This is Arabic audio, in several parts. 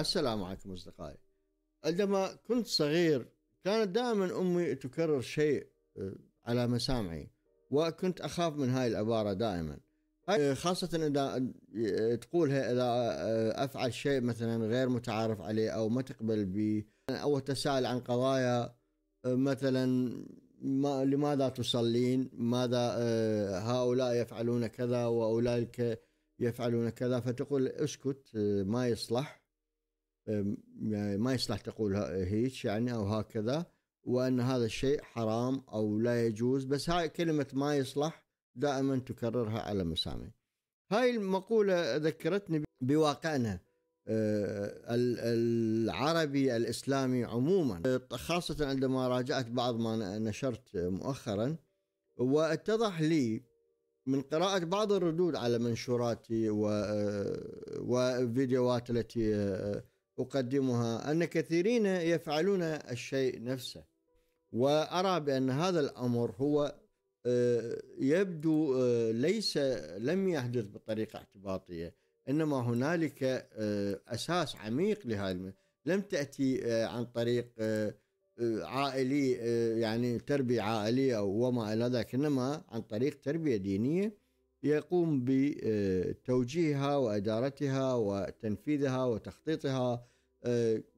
السلام عليكم أصدقائي عندما كنت صغير كانت دائما أمي تكرر شيء آه، على مسامعي وكنت أخاف من هاي العبارة دائما خاصة إذا آه، تقولها إذا آه، أفعل شيء مثلا غير متعارف عليه أو ما تقبل به أو تسأل عن قضايا مثلا ما لماذا تصلين ماذا هؤلاء يفعلون كذا وأولئك يفعلون كذا فتقول اسكت ما يصلح يعني ما يصلح تقول هيك يعني او هكذا وان هذا الشيء حرام او لا يجوز بس هاي كلمه ما يصلح دائما تكررها على مسامع هاي المقوله ذكرتني بواقعنا أه، العربي الاسلامي عموما خاصه عندما راجعت بعض ما نشرت مؤخرا واتضح لي من قراءة بعض الردود على منشوراتي أه، وفيديوهات التي أه، أقدمها أن كثيرين يفعلون الشيء نفسه وأرى بأن هذا الأمر هو آه، يبدو آه، ليس لم يحدث بطريقة اعتباطية إنما هنالك آه، أساس عميق لهذا لم تأتي عن طريق عائلي يعني تربية عائلية أو وما إلى ذلك إنما عن طريق تربية دينية يقوم بتوجيهها وإدارتها وتنفيذها وتخطيطها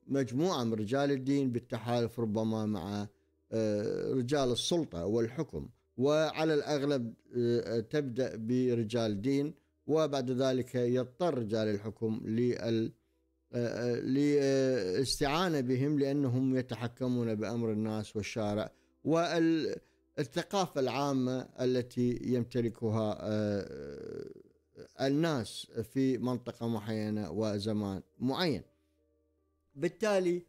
مجموعة من رجال الدين بالتحالف ربما مع آه، رجال السلطة والحكم وعلى الأغلب آه، تبدأ برجال دين وبعد ذلك يضطر رجال الحكم لل آه، للاستعانة بهم لأنهم يتحكمون بأمر الناس والشارع والثقافة العامة التي يمتلكها الناس في منطقة معينة وزمان معين بالتالي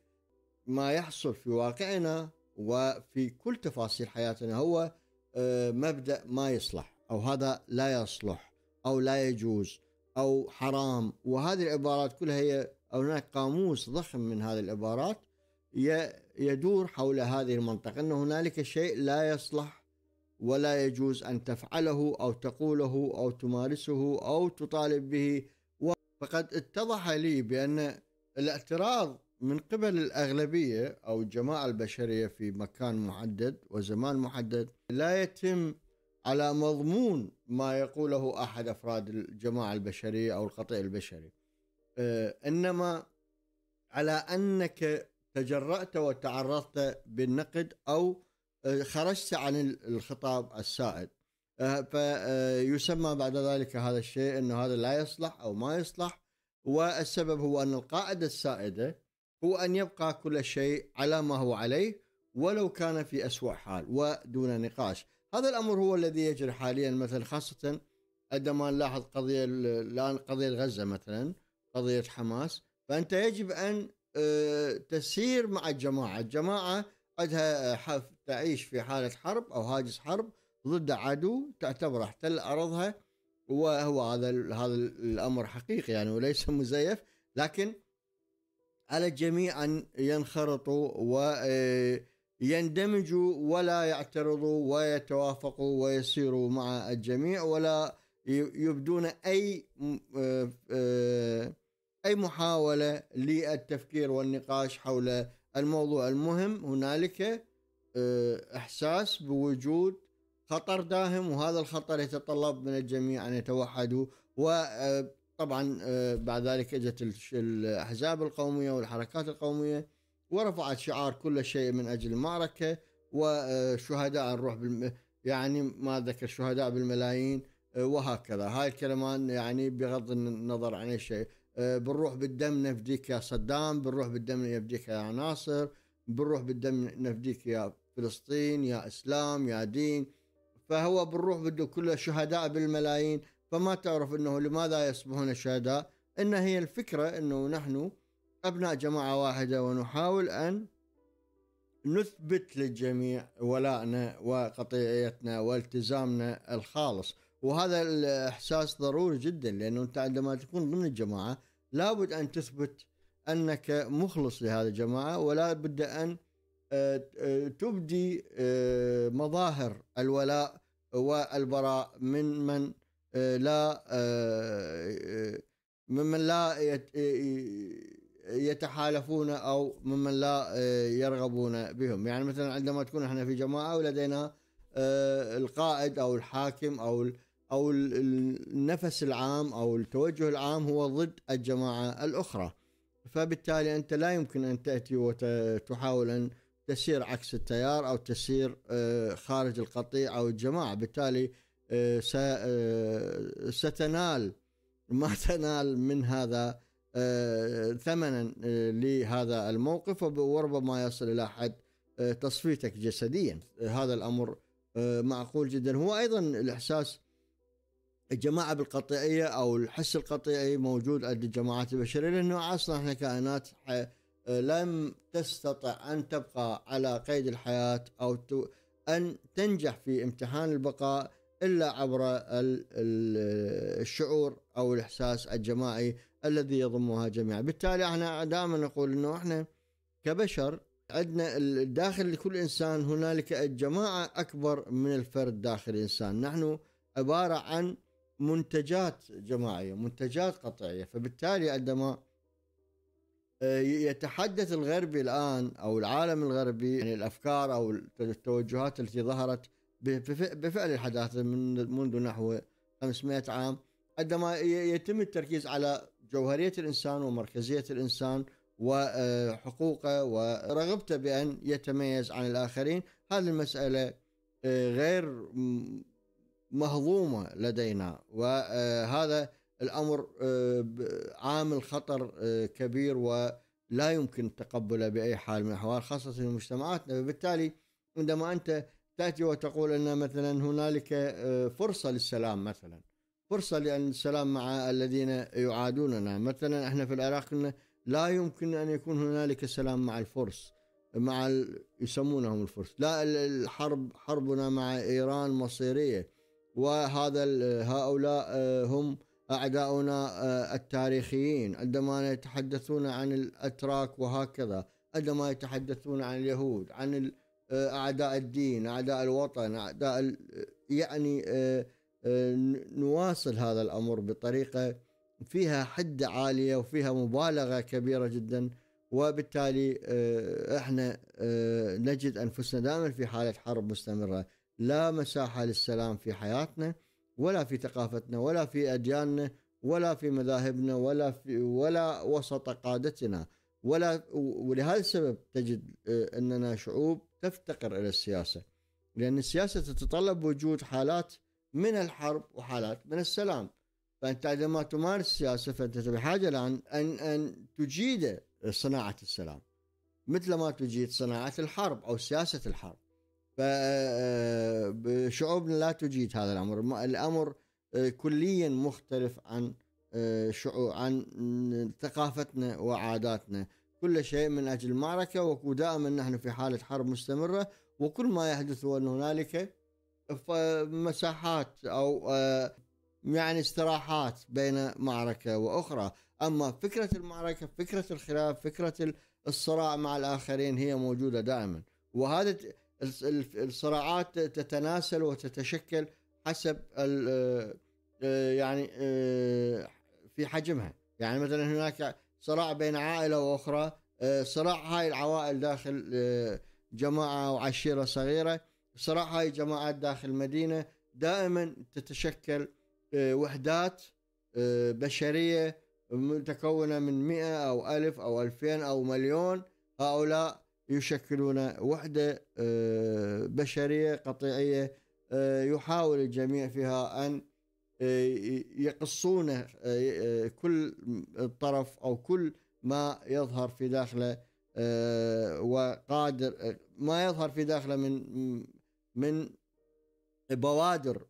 ما يحصل في واقعنا وفي كل تفاصيل حياتنا هو آه، مبدا ما يصلح او هذا لا يصلح او لا يجوز او حرام وهذه العبارات كلها هي هناك قاموس ضخم من هذه العبارات يدور حول هذه المنطقه ان هنالك شيء لا يصلح ولا يجوز ان تفعله او تقوله او تمارسه او تطالب به فقد اتضح لي بان الاعتراض من قبل الأغلبية أو الجماعة البشرية في مكان محدد وزمان محدد لا يتم على مضمون ما يقوله أحد أفراد الجماعة البشرية أو القطيع البشري آه، إنما على أنك تجرأت وتعرضت بالنقد أو آه، خرجت عن الخطاب السائد آه، فيسمى بعد ذلك هذا الشيء أنه هذا لا يصلح أو ما يصلح والسبب هو أن القاعدة السائدة هو أن يبقى كل شيء على ما هو عليه ولو كان في أسوأ حال ودون نقاش هذا الأمر هو الذي يجري حاليا مثلا خاصة عندما نلاحظ قضية الآن قضية غزة مثلا قضية حماس فأنت يجب أن آه، تسير مع الجماعة الجماعة عندها تعيش في حالة حرب أو هاجس حرب ضد عدو تعتبر احتل أرضها وهو هذا هذا الأمر حقيقي يعني وليس مزيف لكن على الجميع أن ينخرطوا ويندمجوا آه، ولا يعترضوا ويتوافقوا ويسيروا مع الجميع ولا يبدون أي آه، آه، أي محاولة للتفكير والنقاش حول الموضوع المهم هنالك إحساس بوجود خطر داهم وهذا الخطر يتطلب من الجميع أن يتوحدوا و طبعا آه، بعد ذلك اجت الاحزاب القوميه والحركات القوميه ورفعت شعار كل شيء من اجل المعركه وشهداء الروح بالم... يعني ما ذكر شهداء بالملايين آه، وهكذا هاي الكلمات يعني بغض النظر عن اي شيء آه، بنروح بالدم نفديك يا صدام بنروح بالدم نفديك يا ناصر بنروح بالدم نفديك يا فلسطين يا اسلام يا دين فهو بنروح بده كل شهداء بالملايين فما تعرف انه لماذا يصبحون شهداء ان هي الفكره انه نحن ابناء جماعه واحده ونحاول ان نثبت للجميع ولائنا وقطيعيتنا والتزامنا الخالص وهذا الاحساس ضروري جدا لانه انت عندما تكون ضمن الجماعه لابد ان تثبت انك مخلص لهذه الجماعه ولا بد ان آه، آه، تبدي آه، مظاهر الولاء والبراء من من آه، لا آه، آه، ممن لا يتحالفون او ممن لا يرغبون بهم يعني مثلا عندما تكون احنا في جماعه ولدينا القائد او الحاكم او او النفس العام او التوجه العام هو ضد الجماعه الاخرى فبالتالي انت لا يمكن ان تاتي وتحاول ان تسير عكس التيار او تسير خارج القطيع او الجماعه بالتالي آه، آه، ستنال ما تنال من هذا آه، ثمنا لهذا الموقف وربما يصل إلى حد تصفيتك جسديا هذا الأمر معقول جدا هو أيضا الإحساس الجماعة بالقطيعية أو الحس القطيعي موجود عند الجماعات البشرية لأنه أصلا إحنا كائنات لم تستطع أن تبقى على قيد الحياة أو أن تنجح في امتحان البقاء الا عبر الشعور او الاحساس الجماعي الذي يضمها جميعا، بالتالي احنا دائما نقول انه احنا كبشر عندنا داخل كل انسان هنالك الجماعه اكبر من الفرد داخل الانسان، نحن عباره عن منتجات جماعيه، منتجات قطعيه، فبالتالي عندما آه، يتحدث الغربي الان او العالم الغربي عن يعني الافكار او التوجهات التي ظهرت بفعل الحداثة من منذ نحو 500 عام عندما يتم التركيز على جوهرية الإنسان ومركزية الإنسان وحقوقه آه، ورغبته بأن يتميز عن الآخرين هذه المسألة آه، غير مهضومة لدينا وهذا آه، الأمر عامل خطر كبير ولا يمكن تقبله بأي حال من الأحوال خاصة في مجتمعاتنا فبالتالي عندما أنت تأتي وتقول أن مثلا هنالك آه، فرصة للسلام مثلا فرصة لأن السلام مع الذين يعادوننا مثلا احنا في العراق لا يمكن أن يكون هنالك سلام مع الفرس مع ال... يسمونهم الفرس لا الحرب حربنا مع إيران مصيرية وهذا ال... هؤلاء آه، هم أعداؤنا آه، التاريخيين عندما يتحدثون عن الأتراك وهكذا عندما يتحدثون عن اليهود عن ال... آه، أعداء الدين أعداء الوطن أعداء يعني آه، آه، نواصل هذا الأمر بطريقة فيها حدة عالية وفيها مبالغة كبيرة جدا وبالتالي احنا نجد انفسنا دائما في حاله حرب مستمره، لا مساحه للسلام في حياتنا ولا في ثقافتنا ولا في ادياننا ولا في مذاهبنا ولا في ولا وسط قادتنا ولا ولهذا السبب تجد اننا شعوب تفتقر الى السياسه لان السياسه تتطلب وجود حالات من الحرب وحالات من السلام فانت عندما تمارس السياسه فانت بحاجه لان ان ان تجيد صناعه السلام مثل ما تجيد صناعه الحرب او سياسه الحرب فشعوبنا آه، لا تجيد هذا الامر الامر آه، كليا مختلف عن آه، عن ثقافتنا وعاداتنا كل شيء من أجل المعركة ودائما نحن في حالة حرب مستمرة وكل ما يحدث هو أن هنالك مساحات أو آه، يعني استراحات بين معركة وأخرى أما فكرة المعركة فكرة الخلاف فكرة الصراع مع الآخرين هي موجودة دائما وهذا الصراعات تتناسل وتتشكل حسب آه، آه، يعني في حجمها يعني مثلا هناك صراع بين عائلة وأخرى آه، صراع هاي العوائل داخل آه، جماعة أو عشيرة صغيرة صراع هاي الجماعات داخل مدينة دائما تتشكل آه، وحدات بشرية متكونة من مئة أو ألف أو ألفين أو مليون هؤلاء يشكلون وحدة بشرية قطيعية يحاول الجميع فيها أن آه، يقصونه آه، آه، كل طرف او كل ما يظهر في داخله وقادر ما يظهر في داخله من من بوادر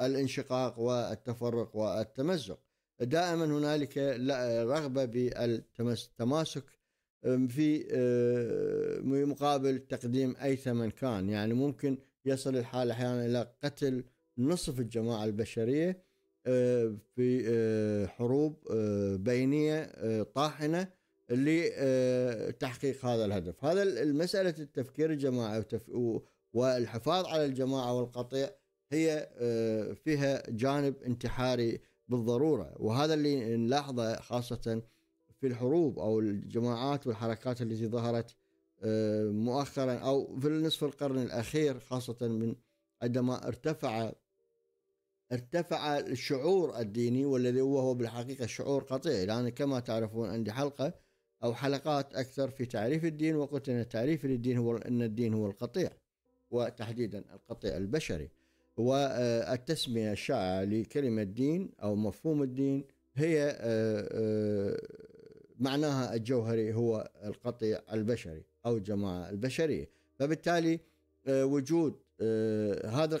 الانشقاق والتفرق والتمزق دائما هنالك رغبه بالتماسك في مقابل تقديم اي ثمن كان يعني ممكن يصل الحال احيانا الى قتل نصف الجماعة البشرية آه، في آه، حروب آه، بينية طاحنة لتحقيق هذا الهدف هذا المسألة التفكير الجماعي والحفاظ على الجماعة والقطيع هي فيها جانب انتحاري بالضرورة وهذا اللي نلاحظه خاصة في الحروب أو الجماعات والحركات التي ظهرت مؤخرا أو في نصف القرن الأخير خاصة من عندما ارتفع ارتفع الشعور الديني والذي وهو بالحقيقة شعور قطيع لأن كما تعرفون عندي حلقة أو حلقات أكثر في تعريف الدين وقلت أن تعريف للدين هو أن الدين هو القطيع وتحديدا القطيع البشري والتسمية الشائعة لكلمة دين أو مفهوم الدين هي آه، آه، معناها الجوهري هو القطيع البشري أو الجماعة البشرية فبالتالي آه، وجود هذا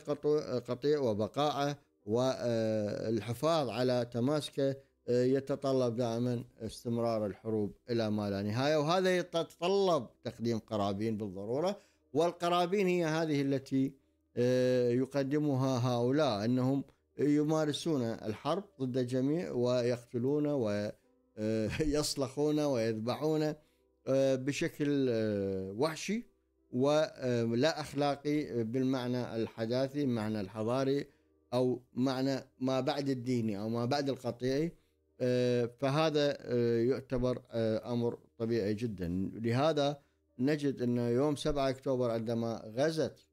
القطيع وبقاءه والحفاظ على تماسكه آه، يتطلب دائما استمرار الحروب الى ما لا نهايه وهذا يتطلب تقديم قرابين بالضروره والقرابين هي هذه التي آه، يقدمها هؤلاء انهم يمارسون الحرب ضد الجميع ويقتلون ويصلخون آه، ويذبحون بشكل وحشي ولا اخلاقي بالمعنى الحداثي المعنى الحضاري او معنى ما بعد الديني او ما بعد القطيعي آه، فهذا آه، يعتبر آه، امر طبيعي جدا لهذا نجد ان يوم 7 اكتوبر عندما غزت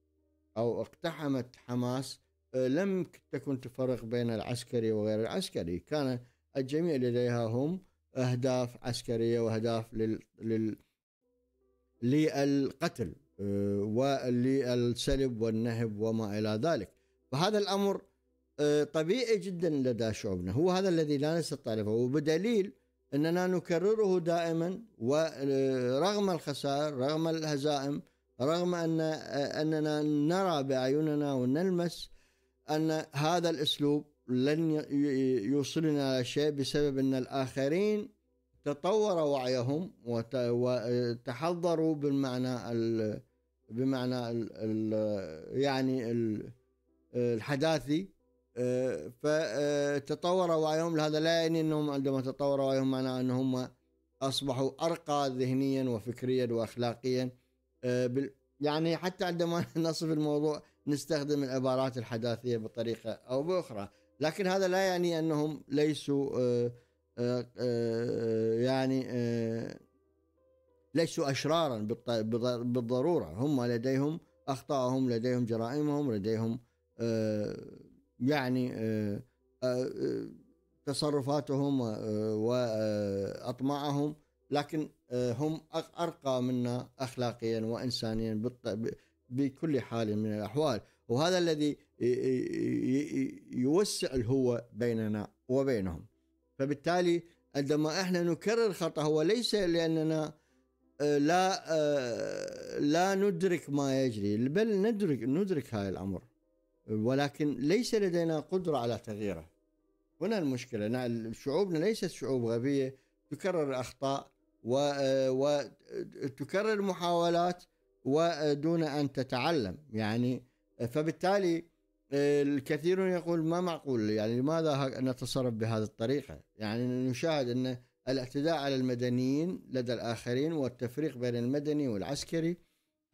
او اقتحمت حماس لم تكن تفرق بين العسكري وغير العسكري كان الجميع لديها هم اهداف عسكريه واهداف لل, لل... للقتل وللسلب والنهب وما الى ذلك فهذا الامر آه، طبيعي جدا لدى شعوبنا هو هذا الذي لا نستطيع تعرفه وبدليل اننا نكرره دائما ورغم آه، الخسائر رغم الهزائم رغم ان آه، اننا نرى باعيننا ونلمس ان هذا الاسلوب لن يوصلنا الى شيء بسبب ان الاخرين تطور وعيهم وتحضروا بالمعنى بمعنى يعني الحداثي آه، فتطوروا وعيهم هذا لا يعني انهم عندما تطوروا وعيهم معناه انهم اصبحوا ارقى ذهنيا وفكريا واخلاقيا آه، يعني حتى عندما نصف الموضوع نستخدم العبارات الحداثيه بطريقه او باخرى لكن هذا لا يعني انهم ليسوا آه، يعني ليسوا اشرارا بالضروره هم لديهم اخطائهم لديهم جرائمهم لديهم يعني آه، آه، آه، تصرفاتهم واطماعهم لكن هم ارقى منا اخلاقيا وانسانيا بكل حال من الاحوال وهذا الذي يوسع الهوة بيننا وبينهم فبالتالي عندما احنا نكرر الخطا هو ليس لاننا لا لا ندرك ما يجري بل ندرك ندرك هذا الامر ولكن ليس لدينا قدرة على تغييره هنا المشكلة شعوبنا ليست شعوب غبية تكرر الأخطاء وتكرر آه، المحاولات ودون أن تتعلم يعني فبالتالي آه، الكثيرون يقول ما معقول يعني لماذا نتصرف بهذه الطريقة يعني نشاهد أن الاعتداء على المدنيين لدى الآخرين والتفريق بين المدني والعسكري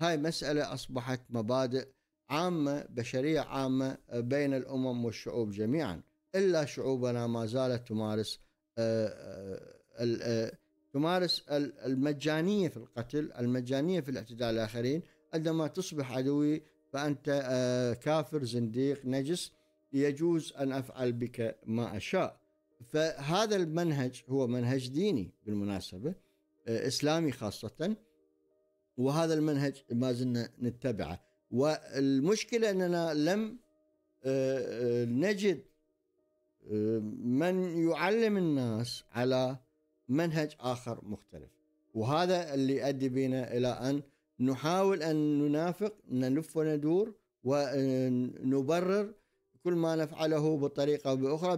هاي مسألة أصبحت مبادئ عامة بشرية عامة بين الأمم والشعوب جميعا إلا شعوبنا ما زالت تمارس آه، آه، آه، تمارس المجانية في القتل المجانية في الاعتداء على الآخرين عندما تصبح عدوي فأنت كافر زنديق نجس يجوز أن أفعل بك ما أشاء فهذا المنهج هو منهج ديني بالمناسبة إسلامي خاصة وهذا المنهج ما زلنا نتبعه والمشكلة أننا لم آه، آه، نجد آه، من يعلم الناس على منهج آخر مختلف وهذا اللي يؤدي بنا إلى أن نحاول أن ننافق نلف وندور ونبرر كل ما نفعله بطريقة أو بأخرى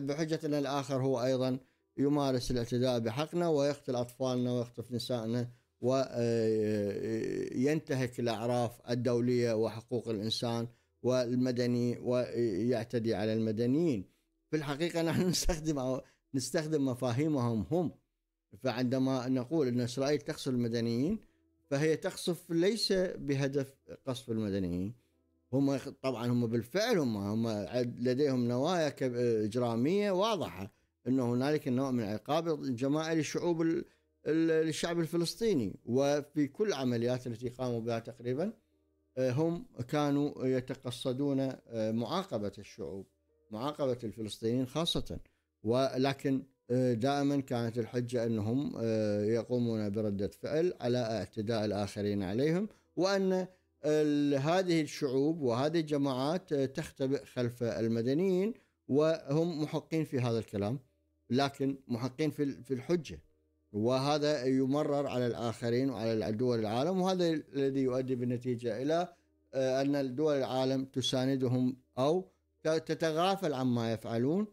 بحجة أن الآخر هو أيضا يمارس الاعتداء بحقنا ويقتل أطفالنا ويخطف نسائنا وينتهك الأعراف الدولية وحقوق الإنسان والمدني ويعتدي على المدنيين في الحقيقة نحن نستخدم نستخدم مفاهيمهم هم فعندما نقول أن إسرائيل تقصف المدنيين فهي تقصف ليس بهدف قصف المدنيين هم طبعا هم بالفعل هم, هم لديهم نوايا إجرامية واضحة انه هنالك نوع من العقاب الجماعي للشعوب للشعب الفلسطيني وفي كل عمليات التي قاموا بها تقريبا آه، هم كانوا يتقصدون آه، معاقبة الشعوب معاقبة الفلسطينيين خاصة ولكن آه، دائما كانت الحجة أنهم يقومون بردة فعل على اعتداء الآخرين عليهم وأن هذه الشعوب وهذه الجماعات تختبئ خلف المدنيين وهم محقين في هذا الكلام لكن محقين في الحجه وهذا يمرر على الآخرين وعلى دول العالم وهذا الذي يؤدي بالنتيجة إلى آه، أن دول العالم تساندهم أو تتغافل عما يفعلون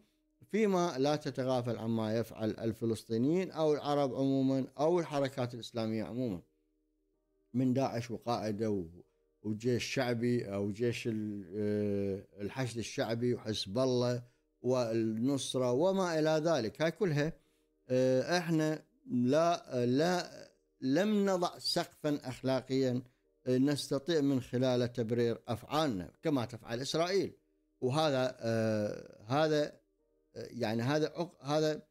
فيما لا تتغافل عما يفعل الفلسطينيين أو العرب عموما أو الحركات الإسلامية عموما من داعش وقاعدة وجيش شعبي أو جيش آه، الحشد الشعبي وحزب الله والنصرة وما إلى ذلك هاي كلها آه، احنا لا لا لم نضع سقفا اخلاقيا آه، نستطيع من خلاله تبرير افعالنا كما تفعل اسرائيل وهذا آه هذا آه، يعني هذا هذا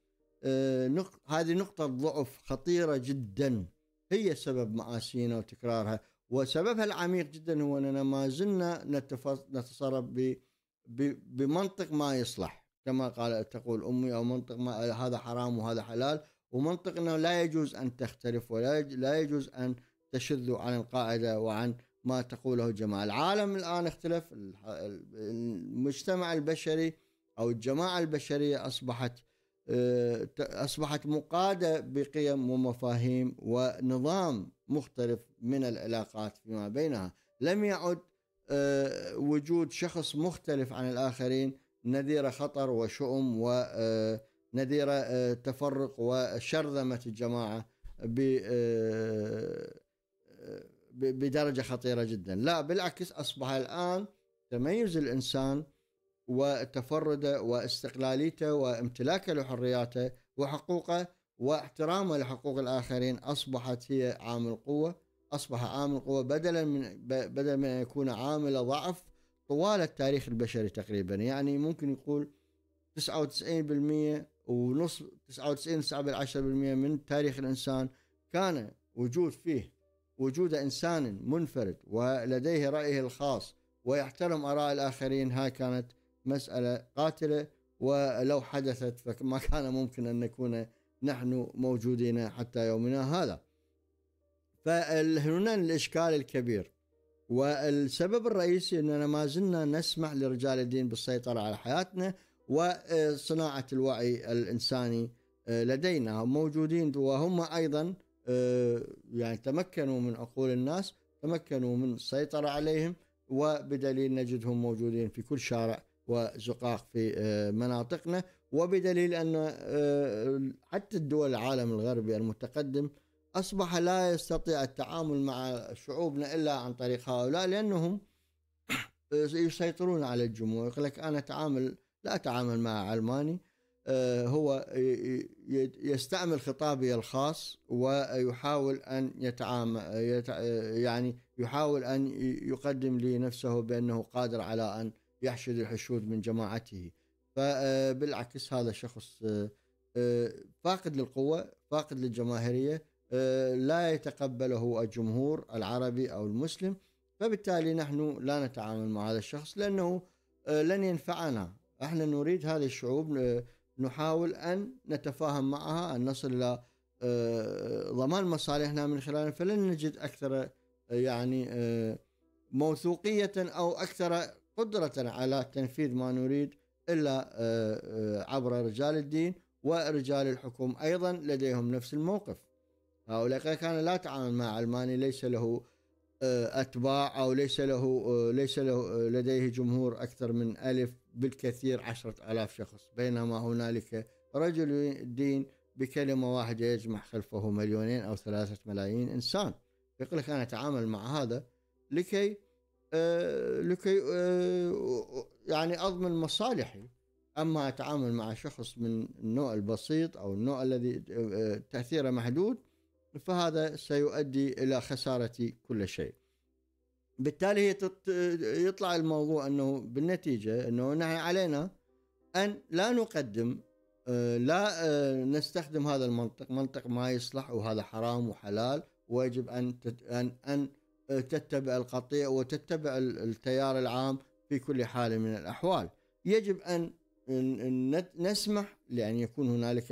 آه، نق هذه نقطه ضعف خطيره جدا هي سبب معاسينا وتكرارها وسببها العميق جدا هو اننا ما زلنا نتصرف بمنطق ما يصلح كما قال تقول امي او منطق ما هذا حرام وهذا حلال ومنطق انه لا يجوز ان تختلف ولا لا يجوز ان تشذوا عن القاعده وعن ما تقوله الجماعه، العالم الان اختلف المجتمع البشري او الجماعه البشريه اصبحت آه، اصبحت مقاده بقيم ومفاهيم ونظام مختلف من العلاقات فيما بينها، لم يعد آه، وجود شخص مختلف عن الاخرين نذير خطر وشؤم و آه، نذير التفرق آه، وشرذمة الجماعة آه، آه، بدرجة خطيرة جدا لا بالعكس أصبح الآن تميز الإنسان وتفرده واستقلاليته وامتلاكه لحرياته وحقوقه واحترامه لحقوق الآخرين أصبحت هي عامل قوة أصبح عامل قوة بدلا من بدلا من أن يكون عامل ضعف طوال التاريخ البشري تقريبا يعني ممكن يقول 99% ونص 99 9 من تاريخ الإنسان كان وجود فيه وجود إنسان منفرد ولديه رأيه الخاص ويحترم آراء الآخرين هاي كانت مسألة قاتلة ولو حدثت فما كان ممكن أن نكون نحن موجودين حتى يومنا هذا فهنا الإشكال الكبير والسبب الرئيسي أننا ما زلنا نسمح لرجال الدين بالسيطرة على حياتنا وصناعة الوعي الإنساني آه، لدينا موجودين وهم أيضا آه، يعني تمكنوا من عقول الناس تمكنوا من السيطرة عليهم وبدليل نجدهم موجودين في كل شارع وزقاق في آه، مناطقنا وبدليل أن حتى الدول العالم الغربي المتقدم أصبح لا يستطيع التعامل مع شعوبنا إلا عن طريق هؤلاء لأنهم يسيطرون على الجموع يقول لك أنا أتعامل لا أتعامل مع علماني آه، هو يستعمل خطابي الخاص ويحاول أن يتعامل يعني يحاول أن يقدم لي نفسه بأنه قادر على أن يحشد الحشود من جماعته فبالعكس آه، هذا شخص آه، فاقد للقوة فاقد للجماهيرية لا يتقبله الجمهور العربي أو المسلم فبالتالي نحن لا نتعامل مع هذا الشخص لأنه لن ينفعنا احنا نريد هذه الشعوب نحاول ان نتفاهم معها ان نصل الى آه، ضمان مصالحنا من خلالها فلن نجد اكثر آه، يعني آه، موثوقيه او اكثر قدره على تنفيذ ما نريد الا عبر رجال الدين ورجال الحكم ايضا لديهم نفس الموقف هؤلاء كان لا تعامل مع علماني ليس له اتباع او ليس له ليس له لديه جمهور اكثر من الف بالكثير عشرة ألاف شخص بينما هنالك رجل دين بكلمة واحدة يجمع خلفه مليونين أو ثلاثة ملايين إنسان يقول لك أنا أتعامل مع هذا لكي آه لكي آه يعني أضمن مصالحي أما أتعامل مع شخص من النوع البسيط أو النوع الذي آه، آه، تأثيره محدود فهذا سيؤدي إلى خسارتي كل شيء بالتالي هي تط... يطلع الموضوع انه بالنتيجه انه نحن علينا ان لا نقدم آه، لا آه، نستخدم هذا المنطق منطق ما يصلح وهذا حرام وحلال ويجب ان تت... ان ان آه، تتبع القطيع وتتبع التيار العام في كل حال من الاحوال يجب ان نسمح لان يكون هنالك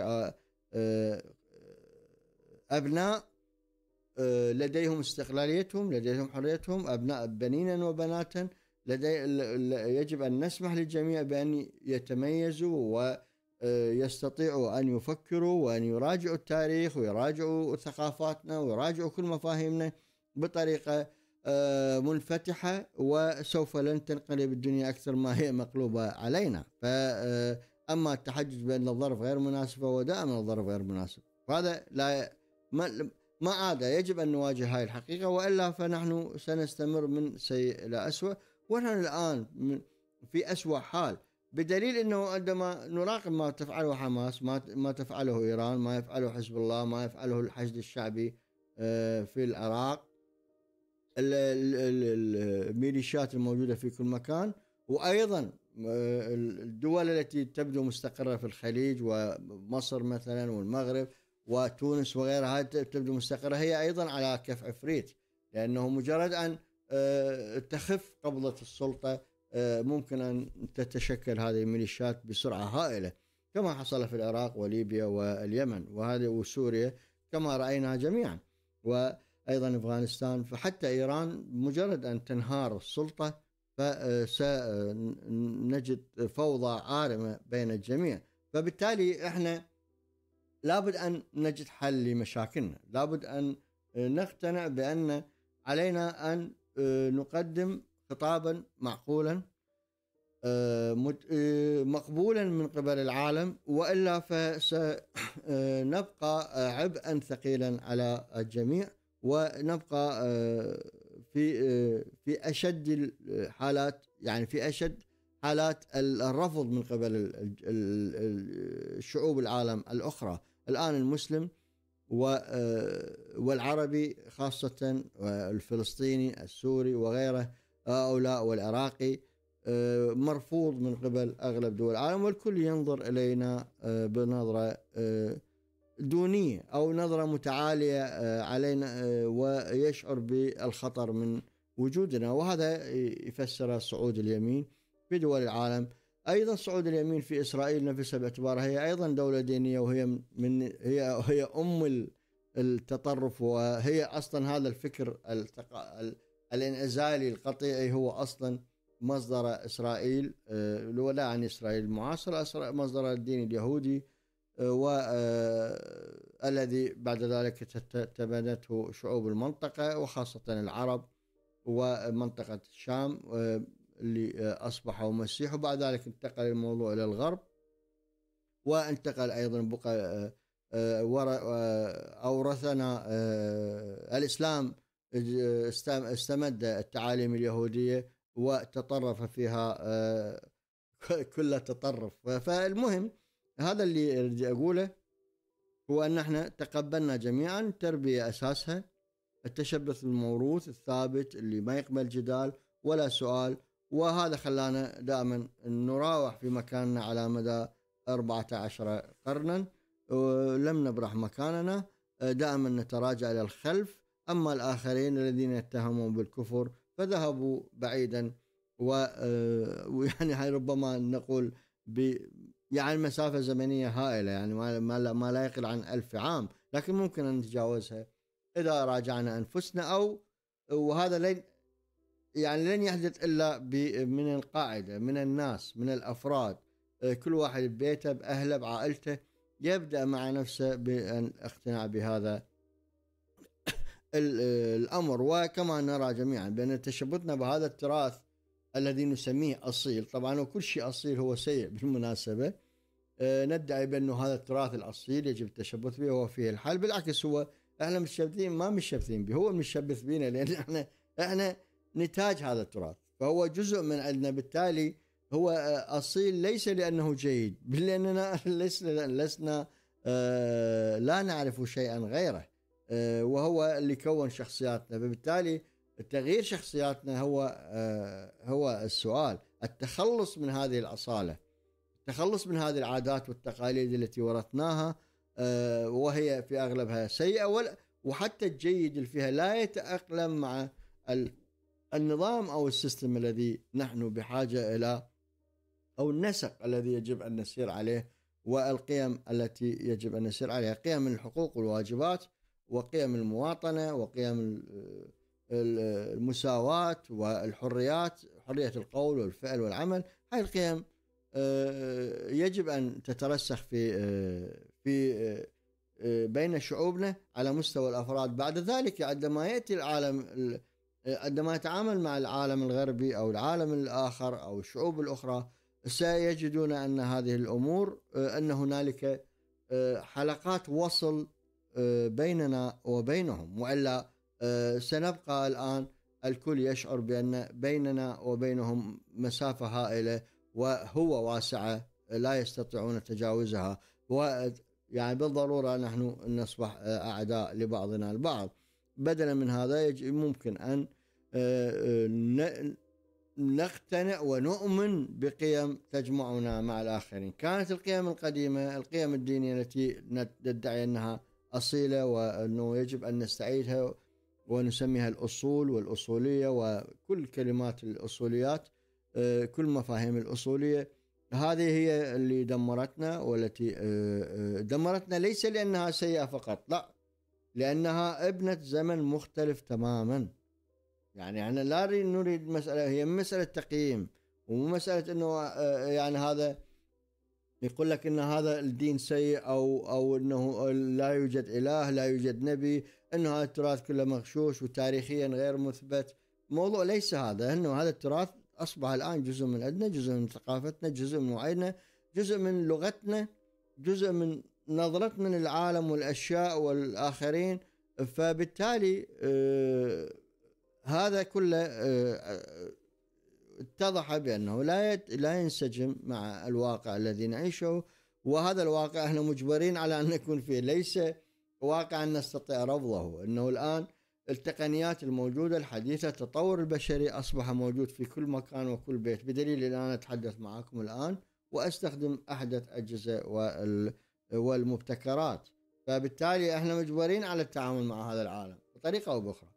ابناء آه، لديهم استقلاليتهم لديهم حريتهم أبناء بنينا وبناتا لدي يجب أن نسمح للجميع بأن يتميزوا ويستطيعوا آه، أن يفكروا وأن يراجعوا التاريخ ويراجعوا ثقافاتنا ويراجعوا كل مفاهيمنا بطريقة آه، منفتحة وسوف لن تنقلب الدنيا أكثر ما هي مقلوبة علينا فأما التحجج بأن الظرف غير مناسب فهو دائما الظرف غير مناسب وهذا لا ما ما عاد يجب أن نواجه هاي الحقيقة وإلا فنحن سنستمر من سيء إلى أسوأ ونحن الآن في أسوأ حال بدليل أنه عندما نراقب ما تفعله حماس ما ما تفعله إيران ما يفعله حزب الله ما يفعله الحشد الشعبي آه، في العراق الميليشيات الموجودة في كل مكان وأيضا آه، الدول التي تبدو مستقرة في الخليج ومصر مثلا والمغرب وتونس وغيرها تبدو مستقرة هي أيضا على كف عفريت لأنه مجرد أن آه، تخف قبضة السلطة آه، ممكن أن تتشكل هذه الميليشيات بسرعة هائلة كما حصل في العراق وليبيا واليمن وهذه وسوريا كما رأينا جميعا وأيضا أفغانستان فحتى إيران مجرد أن تنهار السلطة فسنجد آه، فوضى عارمة بين الجميع فبالتالي احنا لابد أن نجد حل لمشاكلنا لابد أن آه، نقتنع بأن علينا أن آه، نقدم خطابا معقولا آه، مقبولا من قبل العالم والا فسنبقى عبئا ثقيلا على الجميع ونبقى في في اشد الحالات يعني في اشد حالات الرفض من قبل الشعوب العالم الاخرى الآن المسلم آه، والعربي خاصة والفلسطيني السوري وغيره هؤلاء والعراقي آه، مرفوض من قبل أغلب دول العالم والكل ينظر إلينا آه، بنظرة دونية أو نظرة متعالية علينا ويشعر بالخطر من وجودنا وهذا يفسر صعود اليمين في دول العالم ايضا صعود اليمين في اسرائيل نفسها باعتبارها هي ايضا دوله دينيه وهي من هي هي ام التطرف وهي اصلا هذا الفكر التق... الانعزالي القطيعي هو اصلا مصدر اسرائيل آه، ولا عن اسرائيل المعاصره مصدر الدين اليهودي آه، والذي آه، بعد ذلك تبنته شعوب المنطقه وخاصه العرب ومنطقه الشام اللي آه، أصبحوا مسيح وبعد ذلك انتقل الموضوع إلى الغرب وانتقل أيضا بقى آه، آه، أورثنا الإسلام استمد التعاليم اليهودية وتطرف فيها كل تطرف فالمهم هذا اللي أرجع أقوله هو أن احنا تقبلنا جميعا التربية أساسها التشبث بالموروث الثابت اللي ما يقبل جدال ولا سؤال وهذا خلانا دائما نراوح في مكاننا على مدى 14 قرنا أه، لم نبرح مكاننا أه، دائما نتراجع إلى الخلف أما الآخرين الذين يتهمون بالكفر فذهبوا بعيدا ويعني أه، هاي ربما نقول ب يعني مسافة زمنية هائلة يعني ما ما لا, ما لا يقل عن ألف عام لكن ممكن أن نتجاوزها إذا راجعنا أنفسنا أو وهذا يعني لن يحدث الا من القاعده من الناس من الافراد آه، كل واحد ببيته باهله بعائلته يبدا مع نفسه بالاقتناع بهذا آه، الامر وكما نرى جميعا بان تشبثنا بهذا التراث الذي نسميه اصيل طبعا وكل شيء اصيل هو سيء بالمناسبه آه، ندعي بانه هذا التراث الاصيل يجب التشبث به هو فيه الحل بالعكس هو احنا متشبثين ما متشبثين به هو متشبث بينا لان احنا احنا نتاج هذا التراث فهو جزء من عندنا بالتالي هو آه، اصيل ليس لانه جيد بل لاننا لسنا لسنا آه، لا نعرف شيئا غيره آه، وهو اللي كون شخصياتنا فبالتالي تغيير شخصياتنا هو هو السؤال التخلص من هذه الاصاله التخلص من هذه العادات والتقاليد التي ورثناها وهي في اغلبها سيئه وحتى الجيد اللي فيها لا يتاقلم مع النظام او السيستم الذي نحن بحاجه الى او النسق الذي يجب ان نسير عليه والقيم التي يجب ان نسير عليها، قيم الحقوق والواجبات وقيم المواطنه وقيم المساواه والحريات، حريه القول والفعل والعمل، هاي القيم آه، يجب ان تترسخ في آه، في آه، بين شعوبنا على مستوى الافراد، بعد ذلك عندما ياتي العالم عندما يتعامل مع العالم الغربي او العالم الاخر او الشعوب الاخرى سيجدون ان هذه الامور آه، ان هنالك آه، حلقات وصل آه، بيننا وبينهم والا سنبقى الان الكل يشعر بان بيننا وبينهم مسافه هائله وهو واسعه لا يستطيعون تجاوزها و يعني بالضروره نحن نصبح اعداء لبعضنا البعض بدلا من هذا ممكن ان آه، آه، نقتنع ونؤمن بقيم تجمعنا مع الآخرين كانت القيم القديمة القيم الدينية التي ندعي أنها أصيلة وأنه يجب أن نستعيدها ونسميها الأصول والأصولية وكل كلمات الأصوليات آه، كل مفاهيم الأصولية هذه هي اللي دمرتنا والتي دمرتنا ليس لأنها سيئة فقط لا لأنها ابنت زمن مختلف تماماً يعني احنا لا نريد مساله هي مساله تقييم ومو مساله انه آه، آه، يعني هذا يقول لك ان هذا الدين سيء او او انه لا يوجد اله لا يوجد نبي انه هذا التراث كله مغشوش وتاريخيا غير مثبت موضوع ليس هذا انه هذا التراث اصبح الان جزء من عندنا جزء من ثقافتنا جزء من وعينا جزء من لغتنا جزء من نظرتنا للعالم والاشياء والاخرين فبالتالي آه، هذا كله آه، آه، اتضح بانه لا لا ينسجم مع الواقع الذي نعيشه وهذا الواقع احنا مجبرين على ان نكون فيه ليس واقعا نستطيع رفضه انه الان التقنيات الموجودة الحديثة التطور البشري أصبح موجود في كل مكان وكل بيت بدليل أن أنا أتحدث معكم الآن وأستخدم أحدث أجهزة والمبتكرات فبالتالي احنا مجبرين على التعامل مع هذا العالم بطريقة أو بأخرى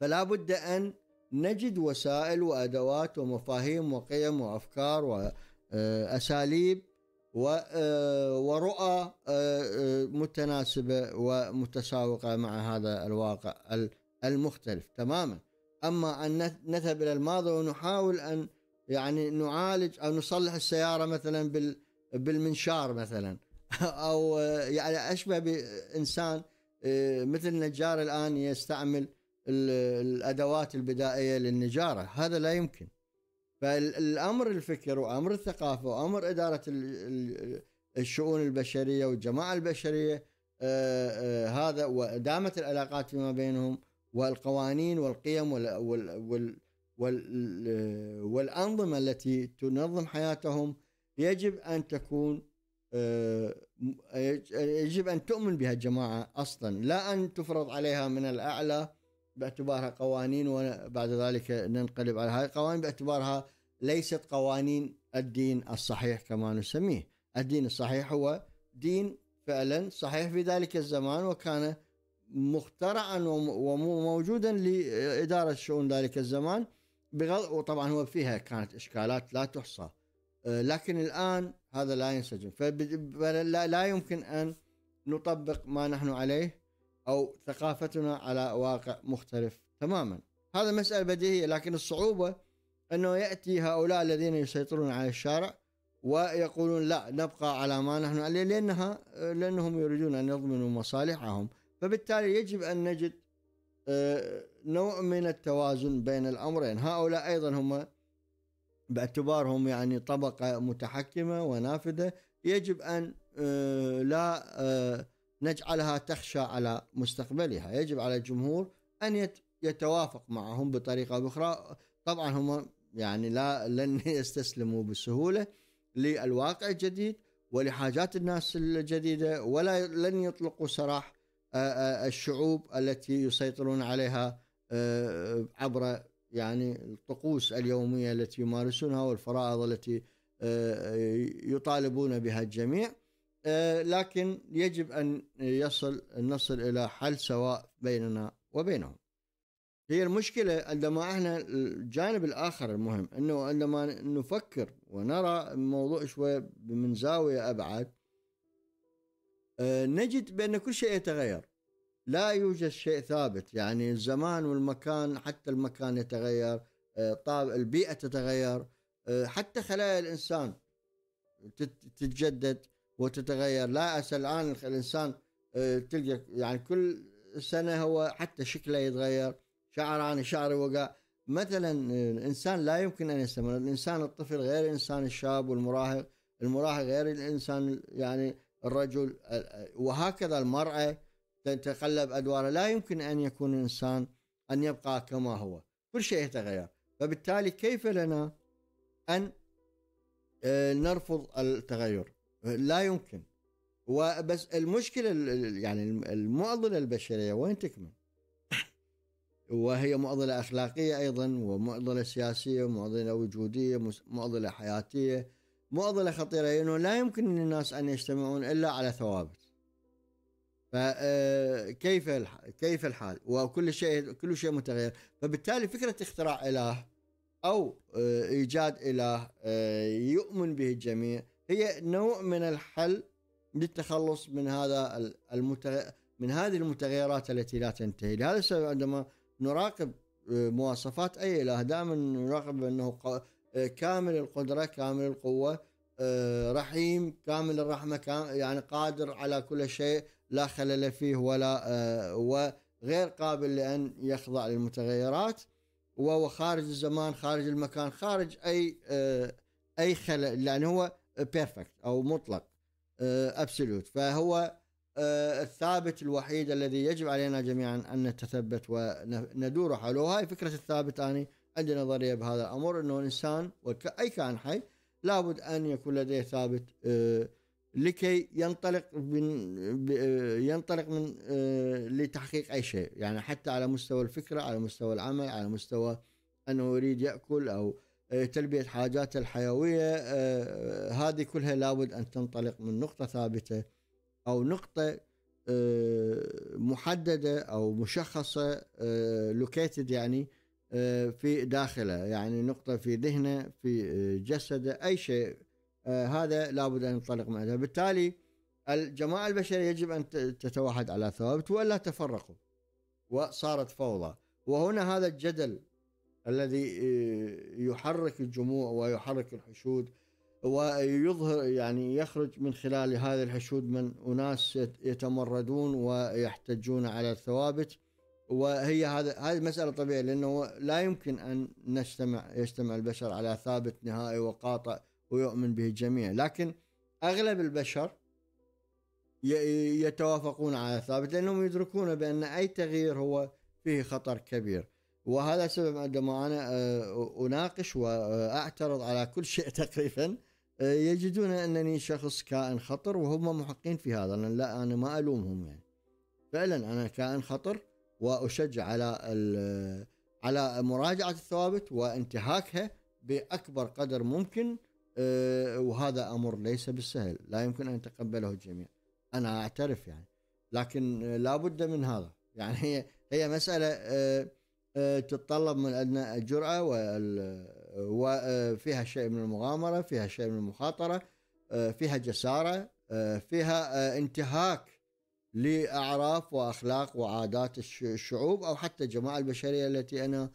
فلا بد أن نجد وسائل وأدوات ومفاهيم وقيم وأفكار وأساليب آه، ورؤى آه، آه، متناسبة ومتساوقة مع هذا الواقع المختلف تماما أما أن نذهب إلى الماضي ونحاول أن يعني نعالج أو نصلح السيارة مثلا بالمنشار مثلا أو يعني أشبه بإنسان مثل النجار الآن يستعمل الادوات البدائيه للنجاره هذا لا يمكن فالامر الفكر وامر الثقافه وامر اداره الشؤون البشريه والجماعه البشريه آه، آه، هذا ودامه العلاقات فيما بينهم والقوانين والقيم وال وال وال والانظمه التي تنظم حياتهم يجب ان تكون آه، يجب ان تؤمن بها الجماعه اصلا لا ان تفرض عليها من الاعلى باعتبارها قوانين وبعد ذلك ننقلب على هذه القوانين باعتبارها ليست قوانين الدين الصحيح كما نسميه الدين الصحيح هو دين فعلا صحيح في ذلك الزمان وكان مخترعا وموجودا لإدارة شؤون ذلك الزمان بغض وطبعا هو فيها كانت إشكالات لا تحصى آه، لكن الآن هذا لا ينسجم فلا يمكن أن نطبق ما نحن عليه او ثقافتنا على واقع مختلف تماما هذا مساله بديهيه لكن الصعوبه انه ياتي هؤلاء الذين يسيطرون على الشارع ويقولون لا نبقى على ما نحن عليه لانها لانهم يريدون ان يضمنوا مصالحهم فبالتالي يجب ان نجد آه، نوع من التوازن بين الامرين هؤلاء ايضا هم باعتبارهم يعني طبقه متحكمه ونافذه يجب ان آه، لا آه، نجعلها تخشى على مستقبلها يجب على الجمهور أن يتوافق معهم بطريقة أخرى طبعا هم يعني لا لن يستسلموا بسهولة للواقع الجديد ولحاجات الناس الجديدة ولا لن يطلقوا سراح الشعوب التي يسيطرون عليها عبر يعني الطقوس اليومية التي يمارسونها والفرائض التي يطالبون بها الجميع آه، لكن يجب أن يصل نصل إلى حل سواء بيننا وبينهم هي المشكلة عندما احنا الجانب الآخر المهم أنه عندما نفكر ونرى الموضوع شوي من زاوية أبعد آه، نجد بأن كل شيء يتغير لا يوجد شيء ثابت يعني الزمان والمكان حتى المكان يتغير آه، البيئة تتغير حتى خلايا الإنسان تتجدد وتتغير لا هسه الان الانسان آه، تلقى يعني كل سنه هو حتى شكله يتغير شعر عن شعري وقع مثلا آه، الانسان لا يمكن ان يستمر الانسان الطفل غير الانسان الشاب والمراهق المراهق غير الانسان يعني الرجل آه، وهكذا المراه تتقلب ادوارها لا يمكن ان يكون الانسان ان يبقى كما هو كل شيء يتغير فبالتالي كيف لنا ان نرفض التغير لا يمكن وبس المشكلة يعني المعضلة البشرية وين تكمن وهي معضلة أخلاقية أيضا ومعضلة سياسية ومعضلة وجودية معضلة حياتية معضلة خطيرة أنه لا يمكن للناس أن يجتمعون إلا على ثوابت فكيف آه، كيف الحال وكل شيء كل شيء متغير فبالتالي فكرة اختراع إله أو آه، إيجاد إله آه، يؤمن به الجميع هي نوع من الحل للتخلص من هذا المتغ... من هذه المتغيرات التي لا تنتهي لهذا السبب عندما نراقب آه، مواصفات اي اله دائما نراقب انه آه، كامل القدره كامل القوه آه، رحيم كامل الرحمه يعني قادر على كل شيء لا خلل فيه ولا وغير قابل لان يخضع للمتغيرات وهو خارج الزمان خارج المكان خارج اي اي خلل يعني هو بيرفكت او مطلق ابسولوت آه، فهو آه، الثابت الوحيد الذي يجب علينا جميعا ان نتثبت وندور حوله هاي فكره الثابت اني عندي نظريه بهذا الامر انه الانسان واي كائن حي لابد ان يكون لديه ثابت آه، لكي ينطلق من ينطلق من لتحقيق اي شيء يعني حتى على مستوى الفكره على مستوى العمل على مستوى انه يريد ياكل او آه، تلبية حاجات الحيوية آه، هذه كلها لابد أن تنطلق من نقطة ثابتة أو نقطة آه، محددة أو مشخصة لوكيتد يعني في داخله يعني نقطة في ذهنه في جسده أي شيء هذا لابد أن ينطلق منه بالتالي الجماعة البشرية يجب أن تتوحد على ثوابت وألا تفرقوا وصارت فوضى وهنا هذا الجدل الذي آه، يحرك الجموع ويحرك الحشود ويظهر يعني يخرج من خلال هذه الحشود من أناس يتمردون ويحتجون على الثوابت وهي هذا هذه مسألة طبيعية لأنه لا يمكن أن نجتمع يجتمع البشر على ثابت نهائي وقاطع ويؤمن به الجميع لكن أغلب البشر يتوافقون على ثابت لأنهم يدركون بأن أي تغيير هو فيه خطر كبير وهذا سبب عندما انا آه، اناقش واعترض على كل شيء تقريبا آه، يجدون انني شخص كائن خطر وهم محقين في هذا انا لا انا ما الومهم يعني فعلا انا كائن خطر واشجع على على مراجعه الثوابت وانتهاكها باكبر قدر ممكن آه، وهذا امر ليس بالسهل لا يمكن ان يتقبله الجميع انا اعترف يعني لكن لابد من هذا يعني هي هي مساله آه، تتطلب من أدنى الجرأة وفيها شيء من المغامرة فيها شيء من المخاطرة آه، فيها جسارة آه، فيها انتهاك لأعراف وأخلاق وعادات الشعوب أو حتى الجماعة البشرية التي أنا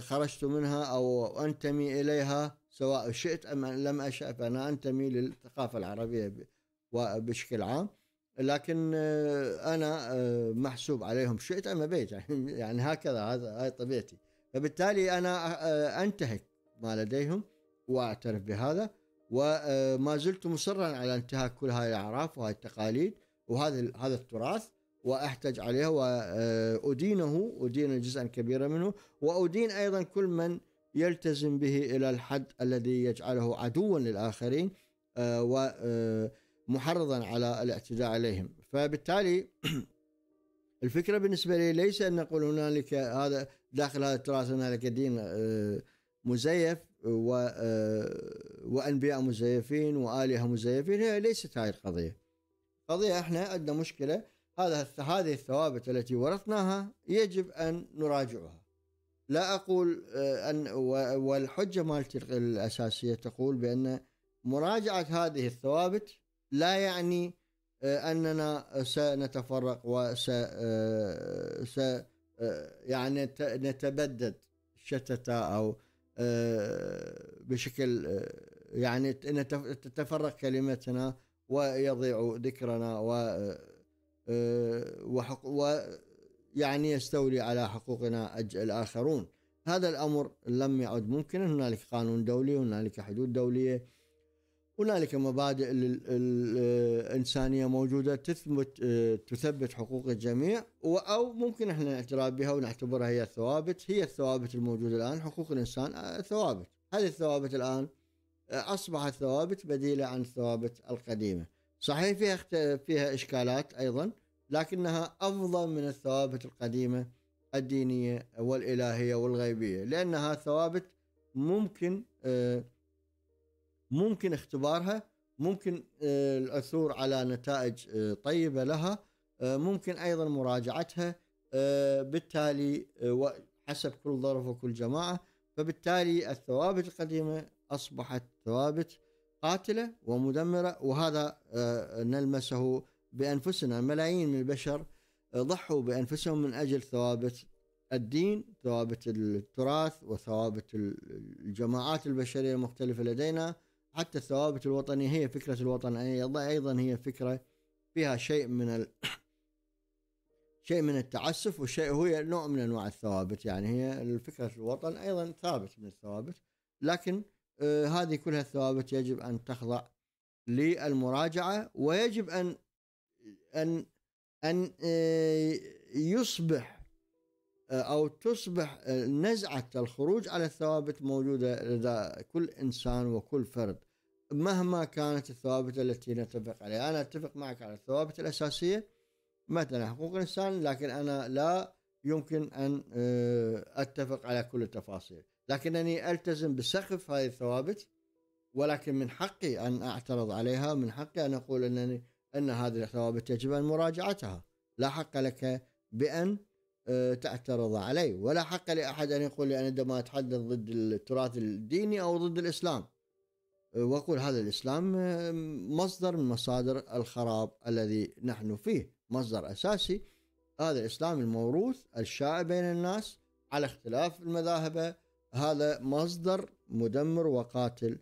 خرجت منها أو أنتمي إليها سواء شئت أم لم أشأ فأنا أنتمي للثقافة العربية بشكل عام لكن آه، انا آه، محسوب عليهم شئت اما طيب بيت يعني, يعني هكذا هذا هاي طبيعتي فبالتالي انا آه، انتهك ما لديهم واعترف بهذا وما زلت مصرا على انتهاك كل هاي الاعراف وهاي التقاليد وهذا هذا التراث واحتج عليه وادينه ادين جزءا كبيرا منه وادين ايضا كل من يلتزم به الى الحد الذي يجعله عدوا للاخرين و محرضا على الاعتداء عليهم فبالتالي الفكره بالنسبه لي ليس ان نقول هنالك هذا داخل هذا التراث هنالك دين آه، مزيف و آه، وانبياء مزيفين والهه مزيفين هي ليست هذه القضيه. قضيه احنا عندنا مشكله هذا هذه الثوابت التي ورثناها يجب ان نراجعها. لا اقول آه، ان والحجه مالتي الاساسيه تقول بان مراجعه هذه الثوابت لا يعني آه، أننا سنتفرق وس س آه، آه، يعني نتبدد شتتا أو بشكل يعني تتفرق كلمتنا ويضيع ذكرنا و وحق و يعني يستولي على حقوقنا الآخرون هذا الأمر لم يعد ممكنا هنالك قانون دولي هنالك حدود دولية هنالك مبادئ للإنسانية موجودة تثبت تثبت حقوق الجميع أو ممكن احنا نعتراف بها ونعتبرها هي الثوابت هي الثوابت الموجودة الآن حقوق الإنسان آه، ثوابت هذه الثوابت الآن آه، أصبحت ثوابت بديلة عن الثوابت القديمة صحيح فيها فيها إشكالات أيضا لكنها أفضل من الثوابت القديمة الدينية والإلهية والغيبية لأنها ثوابت ممكن آه، ممكن اختبارها ممكن آه، العثور على نتائج آه، طيبه لها آه، ممكن ايضا مراجعتها بالتالي حسب كل ظرف وكل جماعه فبالتالي الثوابت القديمه اصبحت ثوابت قاتله ومدمره وهذا نلمسه بانفسنا ملايين من البشر ضحوا بانفسهم من اجل ثوابت الدين ثوابت التراث وثوابت الجماعات البشريه المختلفه لدينا حتى الثوابت الوطنية هي فكرة الوطن أيضا هي فكرة فيها شيء من ال... شيء من التعسف وشيء هو نوع من أنواع الثوابت يعني هي فكرة الوطن أيضا ثابت من الثوابت لكن آه، هذه كلها الثوابت يجب أن تخضع للمراجعة ويجب أن أن أن آه، يصبح أو تصبح آه، نزعة الخروج على الثوابت موجودة لدى كل إنسان وكل فرد مهما كانت الثوابت التي نتفق عليها أنا أتفق معك على الثوابت الأساسية مثلا حقوق الإنسان لكن أنا لا يمكن أن آه، أتفق على كل التفاصيل لكنني ألتزم بسقف هذه الثوابت ولكن من حقي أن أعترض عليها من حقي أن أقول أنني أن هذه الثوابت يجب أن مراجعتها لا حق لك بأن آه، تعترض عليه ولا حق لأحد أن يقول لي أنا عندما أتحدث ضد التراث الديني أو ضد الإسلام آه، وأقول هذا الإسلام آه، مصدر من مصادر الخراب الذي نحن فيه مصدر أساسي هذا الإسلام الموروث الشائع بين الناس على اختلاف المذاهب هذا مصدر مدمر وقاتل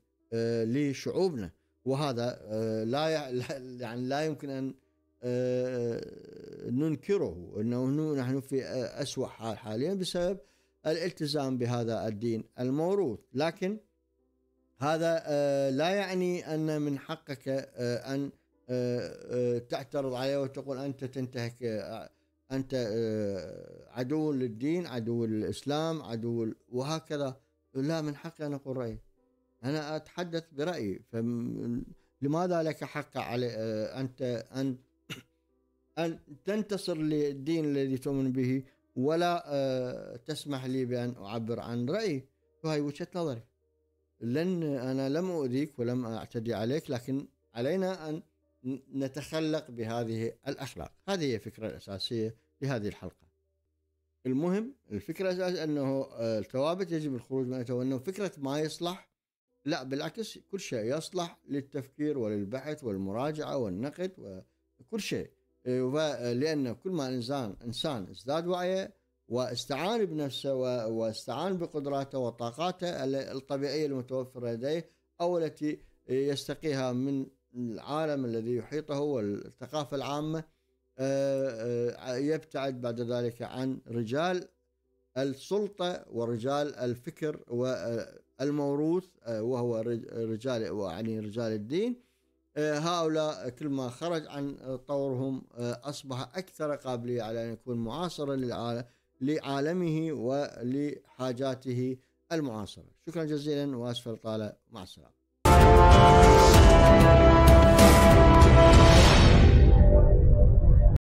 لشعوبنا وهذا لا يعني لا يمكن أن آه، ننكره انه نحن في اسوء حال حاليا بسبب الالتزام بهذا الدين الموروث لكن هذا آه، لا يعني ان من حقك آه، ان تعترض عليه وتقول انت تنتهك انت عدو للدين عدو للاسلام عدو وهكذا لا من حقي ان اقول رايي انا اتحدث برايي فلماذا لك حق على انت ان أن تنتصر للدين الذي تؤمن به ولا آه، تسمح لي بأن أعبر عن رأيي فهي وجهة نظري لن أنا لم أؤذيك ولم أعتدي عليك لكن علينا أن نتخلق بهذه الأخلاق هذه هي الفكرة الأساسية لهذه الحلقة المهم الفكرة الأساسية أنه آه، الثوابت يجب الخروج منها وأنه فكرة ما يصلح لا بالعكس كل شيء يصلح للتفكير وللبحث والمراجعة والنقد وكل شيء إيوه، لأن كل ما الإنسان إنسان ازداد وعيه واستعان بنفسه واستعان بقدراته وطاقاته الطبيعية المتوفرة لديه أو التي يستقيها من العالم الذي يحيطه والثقافة العامة آه، آه، يبتعد بعد ذلك عن رجال السلطة ورجال الفكر والموروث آه، وهو رجال يعني رجال الدين آه، هؤلاء كل ما خرج عن طورهم آه، أصبح أكثر قابلية على أن يكون معاصرا لعالمه ولحاجاته المعاصرة شكرا جزيلا وأسفل طالة مع السلامة